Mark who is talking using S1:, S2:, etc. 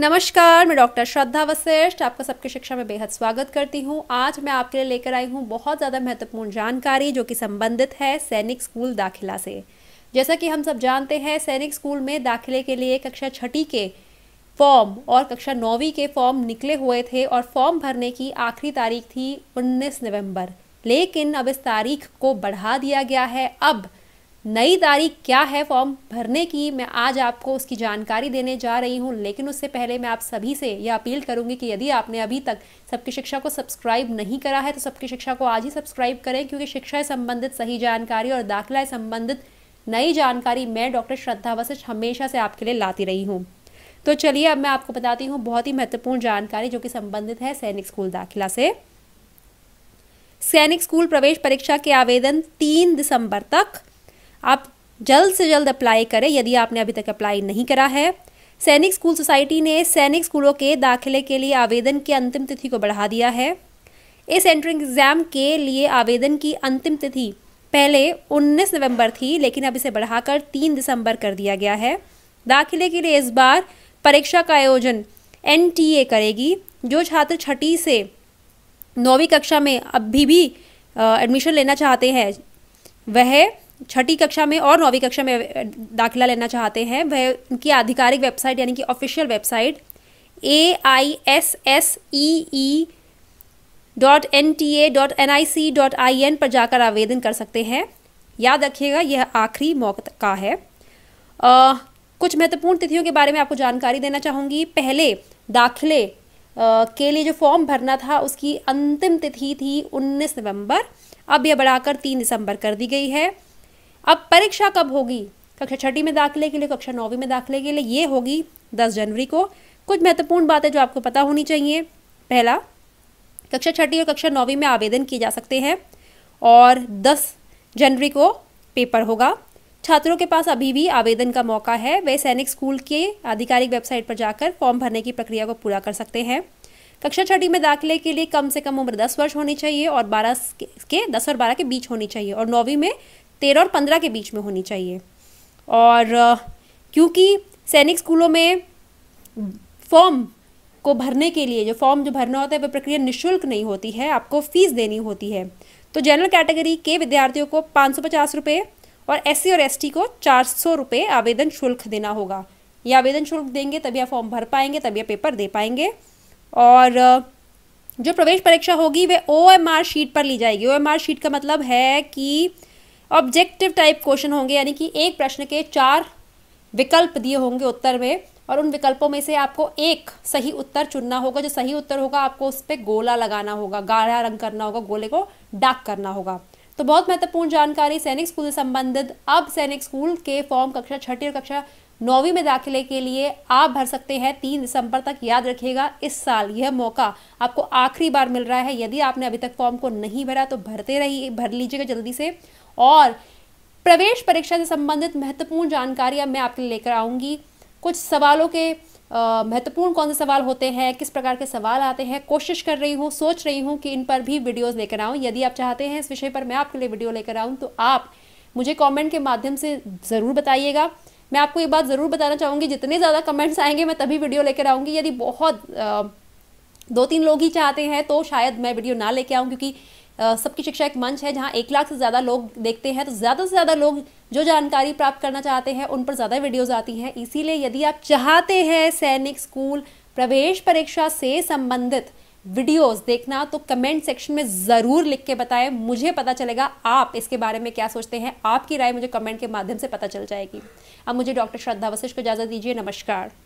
S1: नमस्कार मैं डॉक्टर श्रद्धा वशिष्ठ आपका सबके शिक्षा में बेहद स्वागत करती हूं आज मैं आपके लिए लेकर आई हूं बहुत ज़्यादा महत्वपूर्ण जानकारी जो कि संबंधित है सैनिक स्कूल दाखिला से जैसा कि हम सब जानते हैं सैनिक स्कूल में दाखिले के लिए कक्षा छठी के फॉर्म और कक्षा नौवीं के फॉर्म निकले हुए थे और फॉर्म भरने की आखिरी तारीख थी उन्नीस नवम्बर लेकिन अब इस तारीख को बढ़ा दिया गया है अब नई तारीख क्या है फॉर्म भरने की मैं आज आपको उसकी जानकारी देने जा रही हूँ लेकिन उससे पहले मैं आप सभी से यह अपील करूँगी कि यदि आपने अभी तक सबकी शिक्षा को सब्सक्राइब नहीं करा है तो सबकी शिक्षा को आज ही सब्सक्राइब करें क्योंकि शिक्षा संबंधित सही जानकारी और दाखिला संबंधित नई जानकारी मैं डॉक्टर श्रद्धा वशिष्ठ हमेशा से आपके लिए लाती रही हूँ तो चलिए अब मैं आपको बताती हूँ बहुत ही महत्वपूर्ण जानकारी जो कि संबंधित है सैनिक स्कूल दाखिला से सैनिक स्कूल प्रवेश परीक्षा के आवेदन तीन दिसंबर तक आप जल्द से जल्द अप्लाई करें यदि आपने अभी तक अप्लाई नहीं करा है सैनिक स्कूल सोसाइटी ने सैनिक स्कूलों के दाखिले के लिए आवेदन की अंतिम तिथि को बढ़ा दिया है इस एंट्रेंस एग्ज़ाम के लिए आवेदन की अंतिम तिथि पहले 19 नवंबर थी लेकिन अब इसे बढ़ाकर 3 दिसंबर कर दिया गया है दाखिले के लिए इस बार परीक्षा का आयोजन एन करेगी जो छात्र छठी से नौवीं कक्षा में अभी भी एडमिशन लेना चाहते हैं वह छठी कक्षा में और नौवीं कक्षा में दाखिला लेना चाहते हैं वह उनकी आधिकारिक वेबसाइट यानी कि official website A I S S E E dot N T A dot N I C dot I N पर जाकर आवेदन कर सकते हैं याद रखिएगा यह आखिरी मौका है आ, कुछ महत्वपूर्ण तिथियों के बारे में आपको जानकारी देना चाहूँगी पहले दाखिले आ, के लिए जो फॉर्म भरना था उसकी अंतिम तिथि थी 19 नवंबर अब यह बढ़ाकर 3 दिसंबर कर दी गई है अब परीक्षा कब होगी कक्षा छठी में दाखिले के लिए कक्षा नौवीं में दाखिले के लिए ये होगी दस जनवरी को कुछ महत्वपूर्ण बातें जो आपको पता होनी चाहिए पहला कक्षा छठी और कक्षा नौवीं में आवेदन किए जा सकते हैं और दस जनवरी को पेपर होगा छात्रों के पास अभी भी आवेदन का मौका है वे सैनिक स्कूल के आधिकारिक वेबसाइट पर जाकर फॉर्म भरने की प्रक्रिया को पूरा कर सकते हैं कक्षा छठी में दाखिले के लिए कम से कम उम्र दस वर्ष होनी चाहिए और बारह के दस और बारह के बीच होनी चाहिए और नौवीं में तेरह और पंद्रह के बीच में होनी चाहिए और क्योंकि सैनिक स्कूलों में फॉर्म को भरने के लिए जो फॉर्म जो भरना होता है वह प्रक्रिया निःशुल्क नहीं होती है आपको फीस देनी होती है तो जनरल कैटेगरी के विद्यार्थियों को पाँच सौ पचास रुपये और एस और एस को चार सौ रुपये आवेदन शुल्क देना होगा ये आवेदन शुल्क देंगे तभी आप फॉर्म भर पाएंगे तभी आप पेपर दे पाएंगे और जो प्रवेश परीक्षा होगी वह ओ एम आर शीट पर ली जाएगी ओ एम आर शीट का मतलब है कि ऑब्जेक्टिव टाइप क्वेश्चन होंगे यानी कि एक प्रश्न के चार विकल्प दिए होंगे उत्तर में और उन विकल्पों में से आपको एक सही उत्तर चुनना होगा जो सही उत्तर होगा आपको उस पर गोला लगाना होगा गाढ़ा रंग करना होगा गोले को डाक करना होगा तो बहुत महत्वपूर्ण जानकारी सैनिक स्कूल से संबंधित अब सैनिक स्कूल के फॉर्म कक्षा छठी और कक्षा नौवीं में दाखिले के लिए आप भर सकते हैं तीन दिसंबर तक याद रखिएगा इस साल यह मौका आपको आखिरी बार मिल रहा है यदि आपने अभी तक फॉर्म को नहीं भरा तो भरते रहिए भर लीजिएगा जल्दी से और प्रवेश परीक्षा से संबंधित महत्वपूर्ण जानकारियां मैं आपके लिए लेकर आऊंगी कुछ सवालों के महत्वपूर्ण कौन से सवाल होते हैं किस प्रकार के सवाल आते हैं कोशिश कर रही हूँ सोच रही हूँ कि इन पर भी वीडियोस लेकर आऊँ यदि आप चाहते हैं इस विषय पर मैं आपके लिए वीडियो लेकर आऊँ तो आप मुझे कमेंट के माध्यम से ज़रूर बताइएगा मैं आपको ये बात ज़रूर बताना चाहूंगी जितने ज़्यादा कमेंट्स आएंगे मैं तभी वीडियो लेकर आऊँगी यदि बहुत दो तीन लोग ही चाहते हैं तो शायद मैं वीडियो ना लेके आऊँ क्योंकि सबकी शिक्षा एक मंच है जहाँ एक लाख से ज़्यादा लोग देखते हैं तो ज़्यादा से ज़्यादा लोग जो जानकारी प्राप्त करना चाहते हैं उन पर ज़्यादा वीडियोज़ आती हैं इसीलिए यदि आप चाहते हैं सैनिक स्कूल प्रवेश परीक्षा से संबंधित वीडियोस देखना तो कमेंट सेक्शन में ज़रूर लिख के बताएं मुझे पता चलेगा आप इसके बारे में क्या सोचते हैं आपकी राय मुझे कमेंट के माध्यम से पता चल जाएगी अब मुझे डॉक्टर श्रद्धा वशिष्ठ को इजाज़त दीजिए नमस्कार